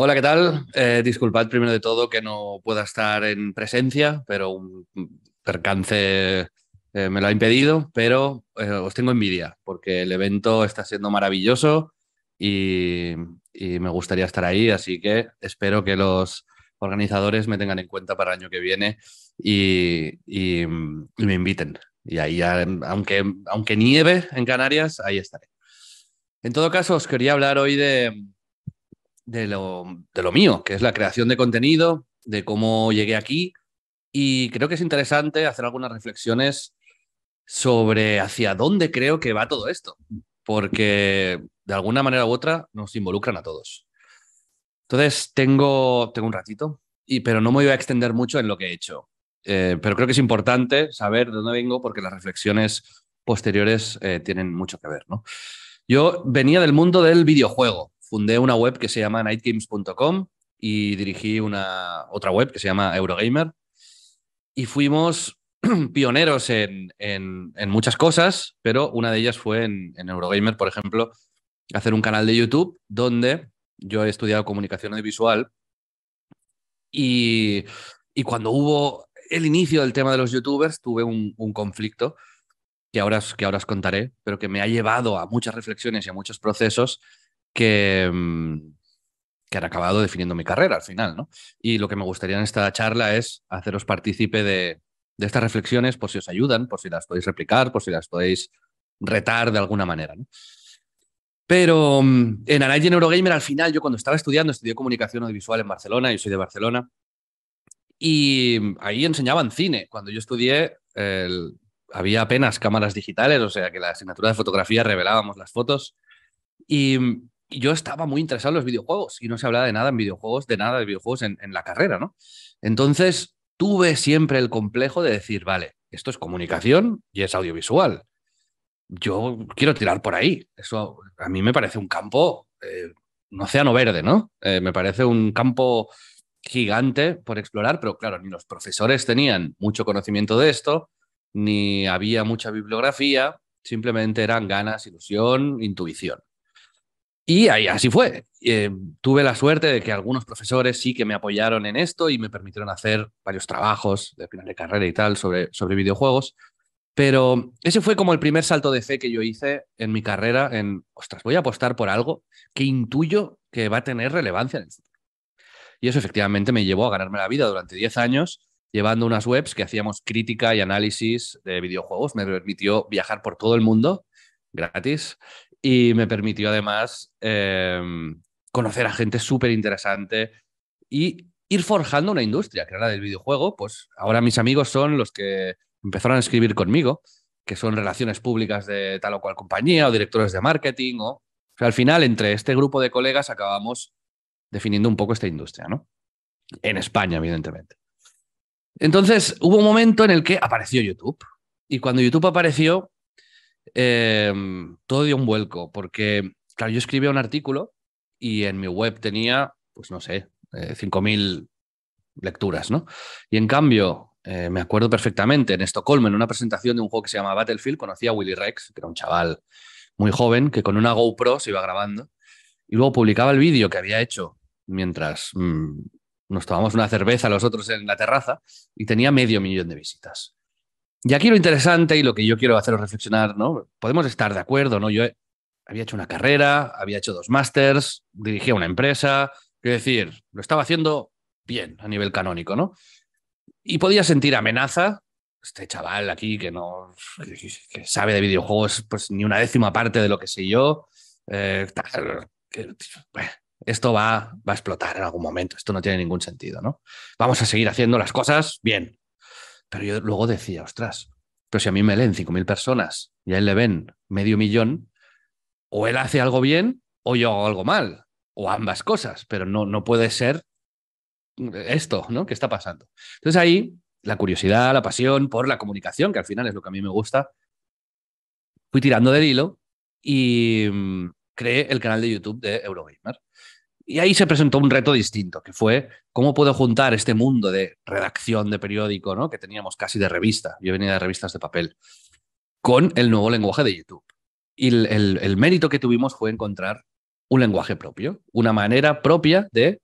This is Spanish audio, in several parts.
Hola, ¿qué tal? Eh, disculpad primero de todo que no pueda estar en presencia, pero un percance eh, me lo ha impedido, pero eh, os tengo envidia porque el evento está siendo maravilloso y, me gustaría estar ahí, así que espero que los organizadores me tengan en cuenta para el año que viene y, me inviten. Y ahí, aunque, aunque nieve en Canarias, ahí estaré. En todo caso, os quería hablar hoy de, de lo, de lo mío, que es la creación de contenido, de cómo llegué aquí. Y creo que es interesante hacer algunas reflexiones sobre hacia dónde creo que va todo esto, porque de alguna manera u otra nos involucran a todos. Entonces, tengo, tengo un ratito, y, pero no me voy a extender mucho en lo que he hecho. Eh, pero creo que es importante saber de dónde vengo porque las reflexiones posteriores eh, tienen mucho que ver. ¿no? Yo venía del mundo del videojuego, fundé una web que se llama nightgames.com y dirigí una, otra web que se llama Eurogamer. Y fuimos pioneros en, muchas cosas, pero una de ellas fue en, Eurogamer, por ejemplo, hacer un canal de YouTube donde yo he estudiado comunicación audiovisual y, cuando hubo el inicio del tema de los youtubers tuve un, conflicto que ahora, que ahora os contaré, pero que me ha llevado a muchas reflexiones y a muchos procesos Mm, que, han acabado definiendo mi carrera al final, ¿no? Y lo que me gustaría en esta charla es haceros partícipe de, estas reflexiones por si os ayudan, por si las podéis replicar, por si las podéis retar de alguna manera, ¿no? Pero mm, en Araya al final, yo cuando estaba estudiando, estudié comunicación audiovisual en Barcelona, yo soy de Barcelona, y mm, ahí enseñaban cine. Cuando yo estudié, había apenas cámaras digitales, o sea que la asignatura de fotografía revelábamos las fotos. Y yo estaba muy interesado en los videojuegos y no se hablaba de nada en videojuegos, de nada de videojuegos en, la carrera, ¿no? Entonces tuve siempre el complejo de decir, vale, esto es comunicación y es audiovisual. Yo quiero tirar por ahí. Eso a mí me parece un campo, eh, un océano verde, ¿no? Eh, me parece un campo gigante por explorar, pero claro, ni los profesores tenían mucho conocimiento de esto, ni había mucha bibliografía, simplemente eran ganas, ilusión, intuición. Y ahí, así fue. Eh, tuve la suerte de que algunos profesores sí que me apoyaron en esto y me permitieron hacer varios trabajos de final de carrera y tal sobre, sobre videojuegos. Pero ese fue como el primer salto de fe que yo hice en mi carrera en, ostras, voy a apostar por algo que intuyo que va a tener relevancia en el Y eso efectivamente me llevó a ganarme la vida durante 10 años llevando unas webs que hacíamos crítica y análisis de videojuegos. Me permitió viajar por todo el mundo gratis y me permitió además em, conocer a gente súper interesante y ir forjando una industria, que era la del videojuego. Pues ahora mis amigos son los que empezaron a escribir conmigo, que son relaciones públicas de tal o cual compañía o directores de marketing. O, al final, entre este grupo de colegas acabamos definiendo un poco esta industria, ¿no? En España, evidentemente. Entonces, hubo un momento en el que apareció YouTube. Y cuando YouTube apareció, Em, todo dio un vuelco, porque, claro, yo escribía un artículo y en mi web tenía, pues no sé, 5.000 eh, lecturas, ¿no? Y en cambio, eh, me acuerdo perfectamente, en Estocolmo, en una presentación de un juego que se llama Battlefield, conocía a Willy Rex, que era un chaval muy joven, que con una GoPro se iba grabando, y luego publicaba el vídeo que había hecho mientras mm, nos tomamos una cerveza los otros en la terraza, y tenía medio millón de visitas. Y aquí lo interesante y lo que yo quiero haceros reflexionar, ¿no? Podemos estar de acuerdo, ¿no? Yo había hecho una carrera, había hecho dos másters, dirigía una empresa, quiero decir, lo estaba haciendo bien a nivel canónico, ¿no? Y podía sentir amenaza, este chaval aquí que no sabe de videojuegos pues ni una décima parte de lo que sé yo, eh, esto va, va a explotar en algún momento, esto no tiene ningún sentido, ¿no? Vamos a seguir haciendo las cosas bien, pero yo luego decía, ostras, pero si a mí me leen 5.000 personas y a él le ven medio millón, o él hace algo bien o yo hago algo mal, o ambas cosas, pero no, no puede ser esto, ¿no? ¿Qué está pasando? Entonces ahí la curiosidad, la pasión por la comunicación, que al final es lo que a mí me gusta, fui tirando del hilo y mm, creé el canal de YouTube de Eurogamer. Y ahí se presentó un reto distinto, que fue cómo puedo juntar este mundo de redacción de periódico, ¿no? que teníamos casi de revista, yo venía de revistas de papel, con el nuevo lenguaje de YouTube. Y el, mérito que tuvimos fue encontrar un lenguaje propio, una manera propia de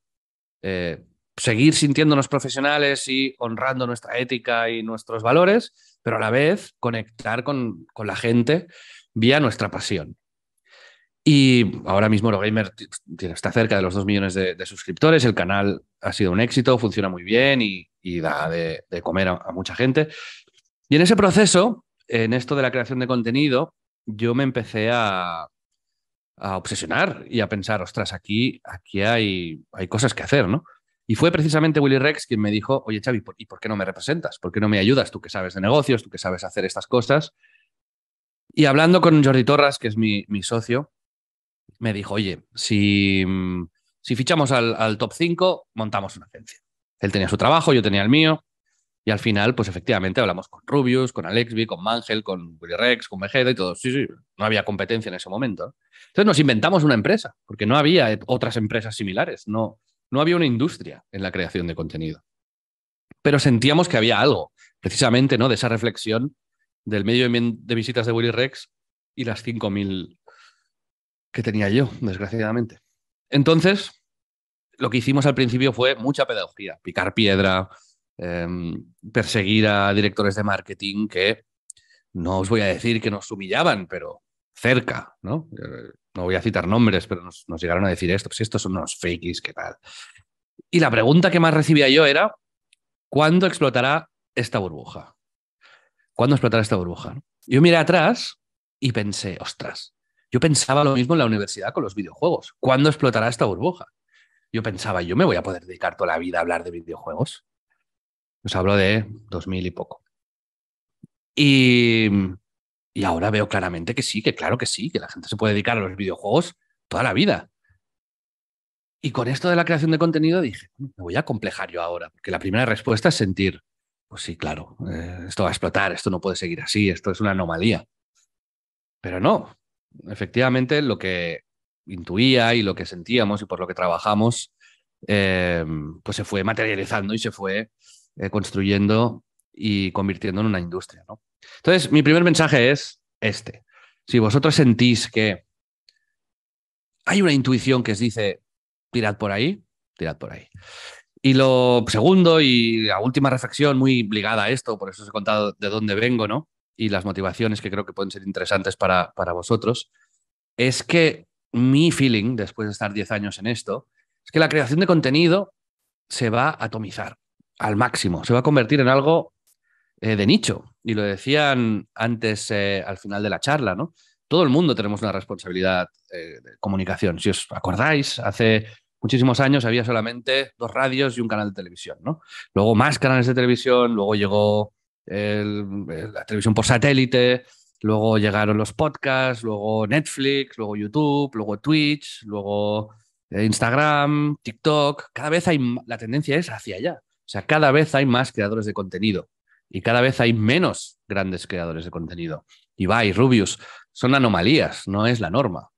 eh, seguir sintiéndonos profesionales y honrando nuestra ética y nuestros valores, pero a la vez conectar con, con la gente vía nuestra pasión. Y ahora mismo Eurogamer está cerca de los 2 millones de, suscriptores, el canal ha sido un éxito, funciona muy bien y, da de, comer a, mucha gente. Y en ese proceso, en esto de la creación de contenido, yo me empecé a, obsesionar y a pensar, ostras, aquí, aquí hay, hay cosas que hacer, ¿no? Y fue precisamente Willy Rex quien me dijo, oye Xavi, ¿y por qué no me representas? ¿Por qué no me ayudas? Tú que sabes de negocios, tú que sabes hacer estas cosas. Y hablando con Jordi Torras, que es mi socio, me dijo, oye, si, si fichamos al, top 5, montamos una agencia. Él tenía su trabajo, yo tenía el mío. Y al final, pues efectivamente hablamos con Rubius, con Alexby, con Mangel, con Willy Rex, con Vegeta y todo. Sí, sí, no había competencia en ese momento. Entonces nos inventamos una empresa, porque no había otras empresas similares, no, no había una industria en la creación de contenido. Pero sentíamos que había algo, precisamente, ¿no? De esa reflexión del medio de visitas de Willy Rex y las 5.000 que tenía yo, desgraciadamente. Entonces, lo que hicimos al principio fue mucha pedagogía, picar piedra, em, perseguir a directores de marketing que no os voy a decir que nos humillaban, pero cerca, ¿no? Eh, no voy a citar nombres, pero nos, llegaron a decir esto, Si pues estos son unos fakes, ¿qué tal? Y la pregunta que más recibía yo era, ¿cuándo explotará esta burbuja? ¿Cuándo explotará esta burbuja? Yo miré atrás y pensé, ostras, yo pensaba lo mismo en la universidad con los videojuegos. ¿Cuándo explotará esta burbuja? Yo pensaba, yo me voy a poder dedicar toda la vida a hablar de videojuegos. Os hablo de 2000 y poco. Y, y ahora veo claramente que sí, que claro que sí, que la gente se puede dedicar a los videojuegos toda la vida. Y con esto de la creación de contenido dije, mm, me voy a complejar yo ahora, porque la primera respuesta es sentir, pues sí, claro, eh, esto va a explotar, esto no puede seguir así, esto es una anomalía. Pero no, efectivamente lo que intuía y lo que sentíamos y por lo que trabajamos, eh, pues se fue materializando y se fue eh, construyendo y convirtiendo en una industria. ¿no? Entonces, mi primer mensaje es este. Si vosotros sentís que hay una intuición que os dice, tirad por ahí, tirad por ahí. Y lo segundo y la última reflexión muy ligada a esto, por eso os he contado de dónde vengo, ¿no? y las motivaciones que creo que pueden ser interesantes para, para vosotros, es que mi feeling, después de estar 10 años en esto, es que la creación de contenido se va a atomizar al máximo, se va a convertir en algo eh, de nicho. Y lo decían antes, eh, al final de la charla, ¿no? Todo el mundo tenemos una responsabilidad eh, de comunicación. Si os acordáis, hace muchísimos años había solamente dos radios y un canal de televisión, ¿no? Luego más canales de televisión, luego llegó la televisión por satélite, luego llegaron los podcasts, luego Netflix, luego YouTube, luego Twitch, luego eh, Instagram, TikTok. Cada vez hay, la tendencia es hacia allá. O sea, cada vez hay más creadores de contenido y cada vez hay menos grandes creadores de contenido. Ibai, Rubius, son anomalías, no es la norma.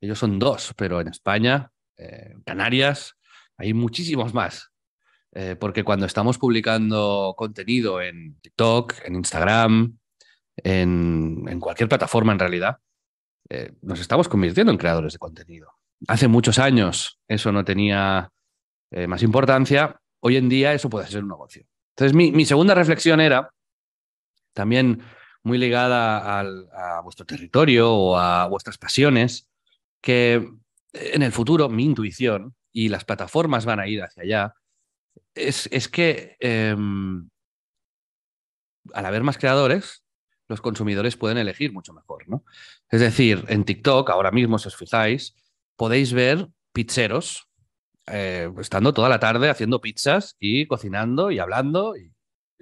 Ellos son dos, pero en España, eh, Canarias, hay muchísimos más. Eh, porque cuando estamos publicando contenido en TikTok, en Instagram, en, cualquier plataforma en realidad, eh, nos estamos convirtiendo en creadores de contenido. Hace muchos años eso no tenía eh, más importancia. Hoy en día eso puede ser un negocio. Entonces, mi, segunda reflexión era también muy ligada a vuestro territorio o a vuestras pasiones, que en el futuro mi intuición y las plataformas van a ir hacia allá, es, que em, al haber más creadores, los consumidores pueden elegir mucho mejor, ¿no? Es decir, en TikTok, ahora mismo, si os fijáis, podéis ver pizzeros eh, estando toda la tarde haciendo pizzas y cocinando y hablando y,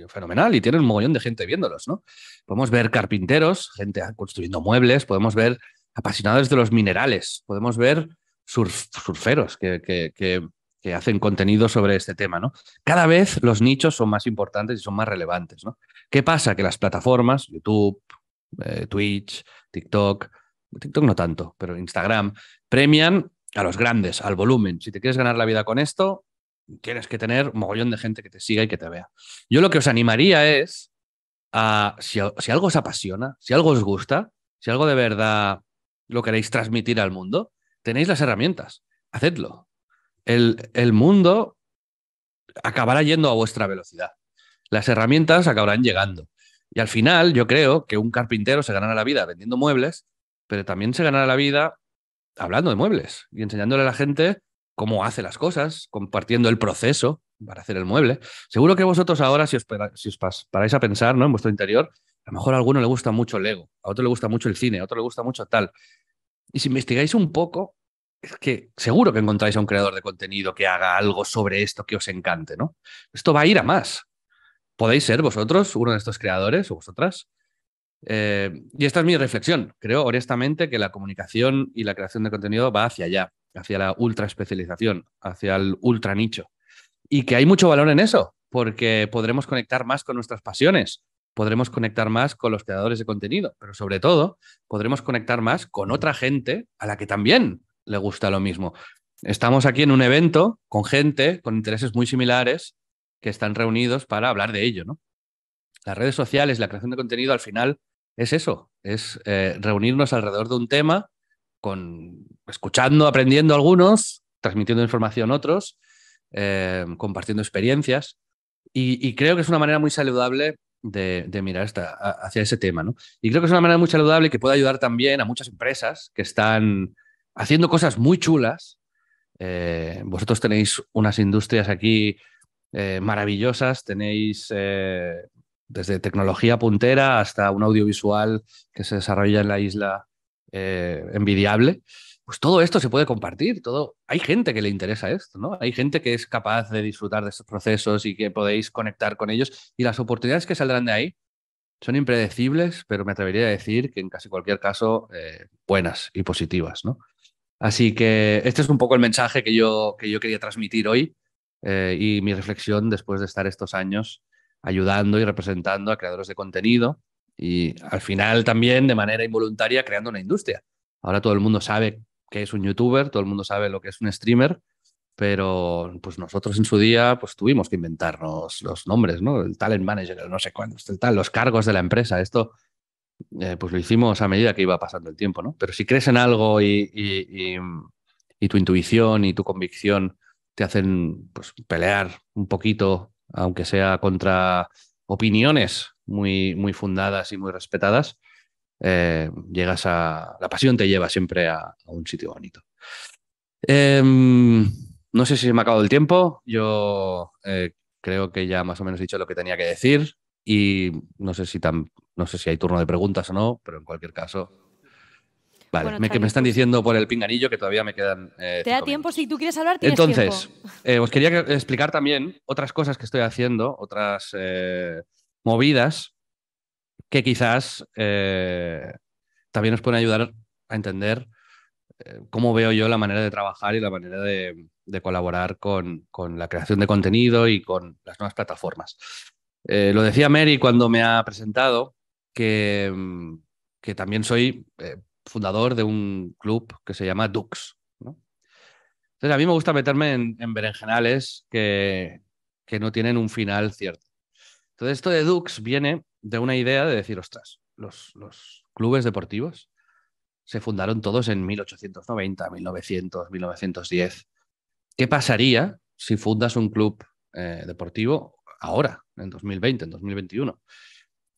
fenomenal. Y tienen un mogollón de gente viéndolos, ¿no? Podemos ver carpinteros, gente construyendo muebles, podemos ver apasionados de los minerales, podemos ver surferos que que hacen contenido sobre este tema, ¿no? Cada vez los nichos son más importantes y son más relevantes, ¿no? ¿Qué pasa? Que las plataformas, YouTube, eh, Twitch, TikTok, TikTok no tanto, pero Instagram, premian a los grandes, al volumen. Si te quieres ganar la vida con esto, tienes que tener un mogollón de gente que te siga y que te vea. Yo lo que os animaría es a, si algo os apasiona, si algo os gusta, si algo de verdad lo queréis transmitir al mundo, tenéis las herramientas, hacedlo el, mundo acabará yendo a vuestra velocidad. Las herramientas acabarán llegando. Y al final, yo creo que un carpintero se ganará la vida vendiendo muebles, pero también se ganará la vida hablando de muebles y enseñándole a la gente cómo hace las cosas, compartiendo el proceso para hacer el mueble. Seguro que vosotros ahora, si os, si os paráis a pensar ¿no? en vuestro interior, a lo mejor a alguno le gusta mucho el ego, a otro le gusta mucho el cine, a otro le gusta mucho tal. Y si investigáis un poco, es que seguro que encontráis a un creador de contenido que haga algo sobre esto que os encante, ¿no? Esto va a ir a más. Podéis ser vosotros uno de estos creadores o vosotras. Eh, y esta es mi reflexión. Creo honestamente que la comunicación y la creación de contenido va hacia allá, hacia la ultra especialización, hacia el ultra nicho. Y que hay mucho valor en eso, porque podremos conectar más con nuestras pasiones, podremos conectar más con los creadores de contenido, pero sobre todo podremos conectar más con otra gente a la que también le gusta lo mismo. Estamos aquí en un evento con gente con intereses muy similares que están reunidos para hablar de ello, ¿no? Las redes sociales, la creación de contenido, al final es eso, es eh, reunirnos alrededor de un tema, con, escuchando, aprendiendo algunos, transmitiendo información otros, eh, compartiendo experiencias. Y, creo que es una manera muy saludable de, mirar hacia ese tema. Y creo que es una manera muy saludable que puede ayudar también a muchas empresas que están haciendo cosas muy chulas. Eh, vosotros tenéis unas industrias aquí eh, maravillosas, tenéis eh, desde tecnología puntera hasta un audiovisual que se desarrolla en la isla envidiable. Pues todo esto se puede compartir, todo. Hay gente que le interesa esto, ¿no? Hay gente que es capaz de disfrutar de estos procesos y que podéis conectar con ellos y las oportunidades que saldrán de ahí son impredecibles, pero me atrevería a decir que en casi cualquier caso buenas y positivas, ¿no? Así que este es un poco el mensaje que yo, que yo quería transmitir hoy eh, y mi reflexión después de estar estos años ayudando y representando a creadores de contenido y al final también de manera involuntaria creando una industria. Ahora todo el mundo sabe qué es un youtuber, todo el mundo sabe lo que es un streamer, pero pues nosotros en su día pues tuvimos que inventarnos los nombres, ¿no? El talent manager, no sé cuándo, el los cargos de la empresa. Esto eh, pues lo hicimos a medida que iba pasando el tiempo, ¿no? Pero si crees en algo y, tu intuición y tu convicción te hacen pues, pelear un poquito, aunque sea contra opiniones muy, muy fundadas y muy respetadas, eh, llegas a. La pasión te lleva siempre a, un sitio bonito. Em, no sé si me ha acabado el tiempo. Yo eh, creo que ya más o menos he dicho lo que tenía que decir. Y no sé si tan, no sé si hay turno de preguntas o no, pero en cualquier caso. Vale, me, que me están diciendo por el pinganillo que todavía me quedan. Eh, Te da tiempo, si tú quieres hablar, Entonces, eh, os quería explicar también otras cosas que estoy haciendo, otras eh, movidas que quizás también nos pueden ayudar a entender cómo veo yo la manera de trabajar y la manera de, colaborar con, con, la creación de contenido y con las nuevas plataformas. Eh, lo decía Mary cuando me ha presentado, que, que también soy eh, fundador de un club que se llama Dux. Entonces, a mí me gusta meterme en, berenjenales que, que, no tienen un final cierto. Entonces, esto de Dux viene de una idea de decir, ostras, los, los clubes deportivos se fundaron todos en 1890, 1900, 1910. ¿Qué pasaría si fundas un club eh, deportivo ahora? en 2020, en 2021.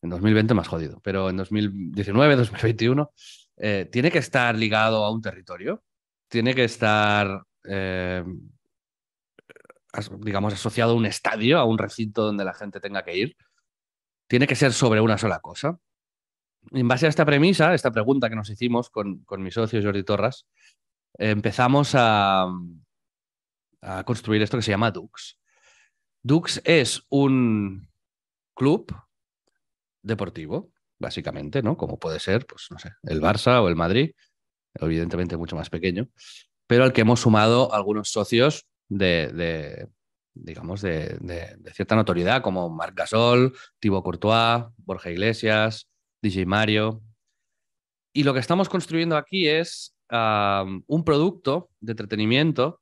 En 2020 más jodido, pero en 2019, 2021, eh, tiene que estar ligado a un territorio, tiene que estar, eh, digamos, asociado a un estadio, a un recinto donde la gente tenga que ir, tiene que ser sobre una sola cosa. En base a esta premisa, esta pregunta que nos hicimos con, con mi socio Jordi Torras, empezamos a, a construir esto que se llama Dux. Dux es un club deportivo, básicamente, ¿no? Como puede ser, pues, no sé, el Barça o el Madrid, evidentemente mucho más pequeño, pero al que hemos sumado algunos socios de, digamos, de, cierta notoriedad, como Marc Gasol, Thibaut Courtois, Borja Iglesias, DJ Mario. Y lo que estamos construyendo aquí es ah, un producto de entretenimiento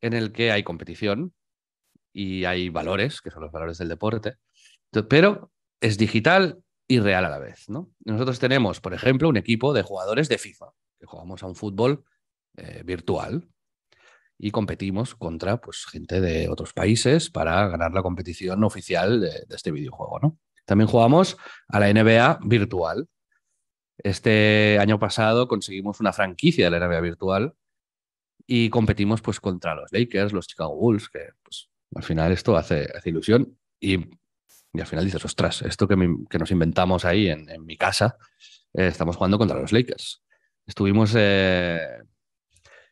en el que hay competición, y hay valores, que son los valores del deporte, pero es digital y real a la vez. ¿no? Nosotros tenemos, por ejemplo, un equipo de jugadores de FIFA, que jugamos a un fútbol eh, virtual y competimos contra pues, gente de otros países para ganar la competición oficial de, de este videojuego. ¿no? También jugamos a la NBA virtual. Este año pasado conseguimos una franquicia de la NBA virtual y competimos pues, contra los Lakers, los Chicago Bulls, que pues, al final esto hace, ilusión y, al final dices, ostras, esto que, nos inventamos ahí en, mi casa, eh, estamos jugando contra los Lakers. Estuvimos eh,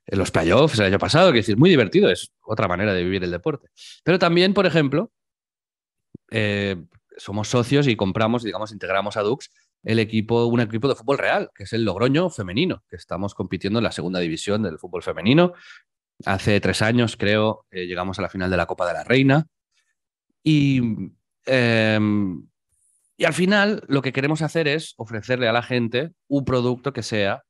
en los playoffs el año pasado, que es muy divertido, es otra manera de vivir el deporte. Pero también, por ejemplo, eh, somos socios y compramos, digamos, integramos a Dux el equipo, un equipo de fútbol real, que es el Logroño femenino, que estamos compitiendo en la segunda división del fútbol femenino Hace tres años, creo, eh, llegamos a la final de la Copa de la Reina. Y, em, y al final lo que queremos hacer es ofrecerle a la gente un producto que sea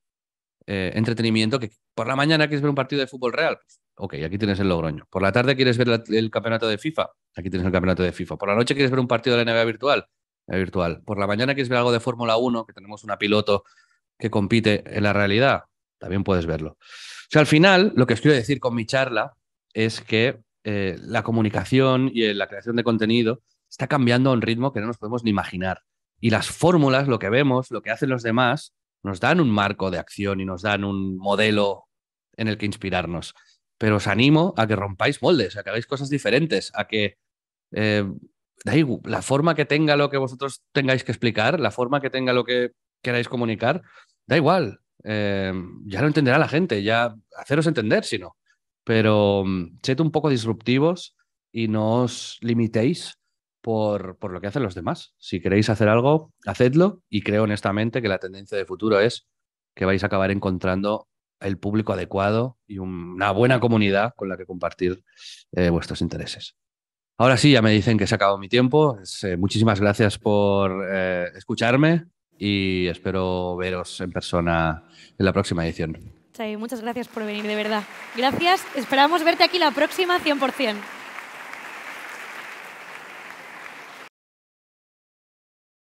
eh, entretenimiento, que por la mañana quieres ver un partido de fútbol real. ok, aquí tienes el Logroño. Por la tarde quieres ver el campeonato de FIFA. Aquí tienes el campeonato de FIFA. Por la noche quieres ver un partido de la NBA virtual. Eh, virtual. Por la mañana quieres ver algo de Fórmula 1, que tenemos una piloto que compite en la realidad. También puedes verlo sea, al final, lo que os quiero decir con mi charla es que eh, la comunicación y eh, la creación de contenido está cambiando a un ritmo que no nos podemos ni imaginar. Y las fórmulas, lo que vemos, lo que hacen los demás, nos dan un marco de acción y nos dan un modelo en el que inspirarnos. Pero os animo a que rompáis moldes, a que hagáis cosas diferentes, a que eh, la forma que tenga lo que vosotros tengáis que explicar, la forma que tenga lo que queráis comunicar, da igual. Eh, ya lo entenderá la gente, ya haceros entender si no. Pero mm, sed un poco disruptivos y no os limitéis por, por, lo que hacen los demás. Si queréis hacer algo, hacedlo y creo honestamente que la tendencia de futuro es que vais a acabar encontrando el público adecuado y una buena comunidad con la que compartir eh, vuestros intereses. Ahora sí, ya me dicen que se acabó mi tiempo. Eh, muchísimas gracias por escucharme, y espero veros en persona en la próxima edición. muchas gracias por venir, de verdad. Gracias, esperamos verte aquí la próxima 100%.